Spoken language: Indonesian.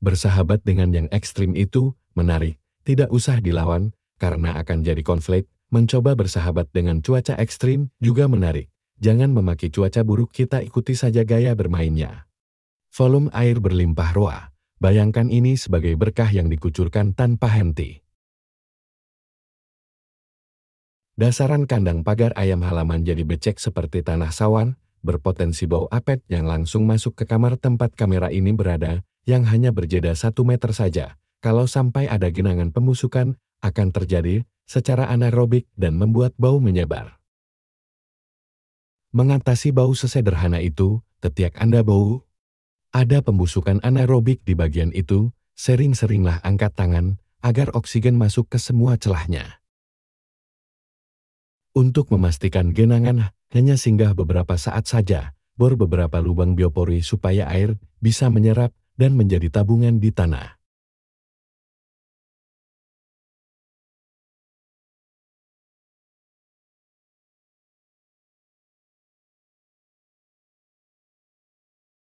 Bersahabat dengan yang ekstrim itu, menarik, tidak usah dilawan, karena akan jadi konflik, mencoba bersahabat dengan cuaca ekstrim juga menarik. Jangan memaki cuaca buruk kita ikuti saja gaya bermainnya. Volume air berlimpah ruah, bayangkan ini sebagai berkah yang dikucurkan tanpa henti. Dasaran kandang pagar ayam halaman jadi becek seperti tanah sawan, berpotensi bau apet yang langsung masuk ke kamar tempat kamera ini berada, yang hanya berjeda satu meter saja, kalau sampai ada genangan pemusukan, akan terjadi secara anaerobik dan membuat bau menyebar. Mengatasi bau sesederhana itu, ketiak Anda bau. Ada pembusukan anaerobik di bagian itu, sering-seringlah angkat tangan agar oksigen masuk ke semua celahnya. Untuk memastikan genangan hanya singgah beberapa saat saja, bor beberapa lubang biopori supaya air bisa menyerap dan menjadi tabungan di tanah.